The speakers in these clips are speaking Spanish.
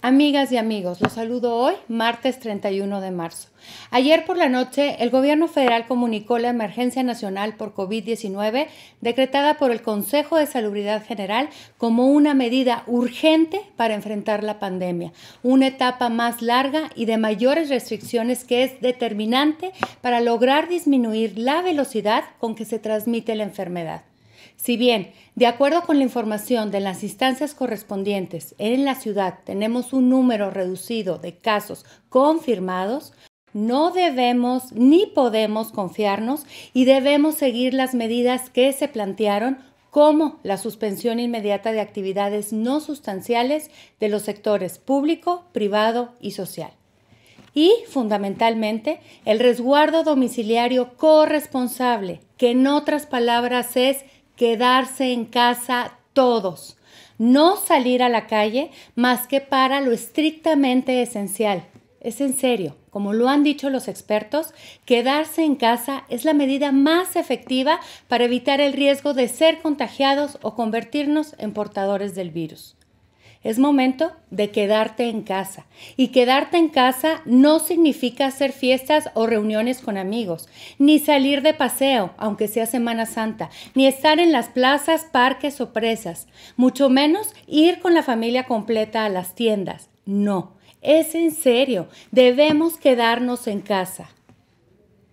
Amigas y amigos, los saludo hoy, martes 31 de marzo. Ayer por la noche, el gobierno federal comunicó la emergencia nacional por COVID-19 decretada por el Consejo de Salubridad General como una medida urgente para enfrentar la pandemia, una etapa más larga y de mayores restricciones que es determinante para lograr disminuir la velocidad con que se transmite la enfermedad. Si bien, de acuerdo con la información de las instancias correspondientes, en la ciudad tenemos un número reducido de casos confirmados, no debemos ni podemos confiarnos y debemos seguir las medidas que se plantearon como la suspensión inmediata de actividades no sustanciales de los sectores público, privado y social. Y, fundamentalmente, el resguardo domiciliario corresponsable, que en otras palabras es quedarse en casa todos, no salir a la calle más que para lo estrictamente esencial. Es en serio, como lo han dicho los expertos, quedarse en casa es la medida más efectiva para evitar el riesgo de ser contagiados o convertirnos en portadores del virus. Es momento de quedarte en casa. Y quedarte en casa no significa hacer fiestas o reuniones con amigos, ni salir de paseo, aunque sea Semana Santa, ni estar en las plazas, parques o presas, mucho menos ir con la familia completa a las tiendas. No, es en serio, debemos quedarnos en casa.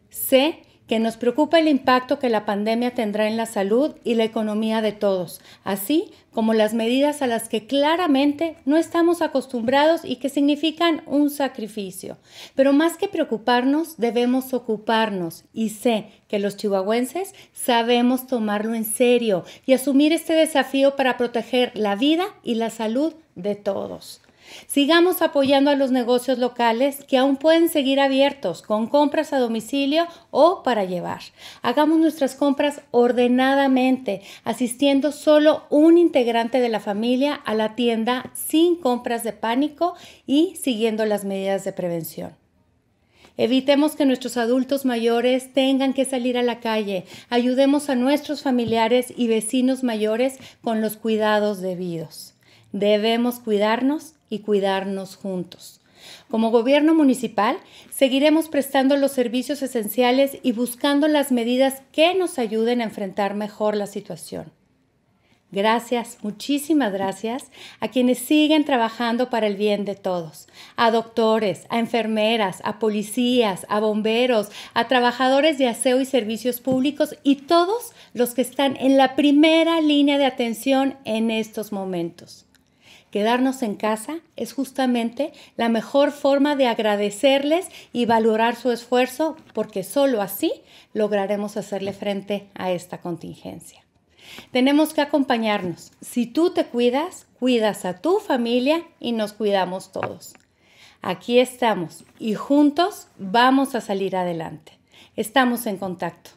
C que nos preocupa el impacto que la pandemia tendrá en la salud y la economía de todos, así como las medidas a las que claramente no estamos acostumbrados y que significan un sacrificio. Pero más que preocuparnos, debemos ocuparnos y sé que los chihuahuenses sabemos tomarlo en serio y asumir este desafío para proteger la vida y la salud de todos. Sigamos apoyando a los negocios locales que aún pueden seguir abiertos con compras a domicilio o para llevar. Hagamos nuestras compras ordenadamente, asistiendo solo un integrante de la familia a la tienda sin compras de pánico y siguiendo las medidas de prevención. Evitemos que nuestros adultos mayores tengan que salir a la calle. Ayudemos a nuestros familiares y vecinos mayores con los cuidados debidos. Debemos cuidarnos y cuidarnos juntos. Como gobierno municipal, seguiremos prestando los servicios esenciales y buscando las medidas que nos ayuden a enfrentar mejor la situación. Gracias, muchísimas gracias a quienes siguen trabajando para el bien de todos, a doctores, a enfermeras, a policías, a bomberos, a trabajadores de aseo y servicios públicos y todos los que están en la primera línea de atención en estos momentos quedarnos en casa es justamente la mejor forma de agradecerles y valorar su esfuerzo porque solo así lograremos hacerle frente a esta contingencia. Tenemos que acompañarnos. Si tú te cuidas, cuidas a tu familia y nos cuidamos todos. Aquí estamos y juntos vamos a salir adelante. Estamos en contacto.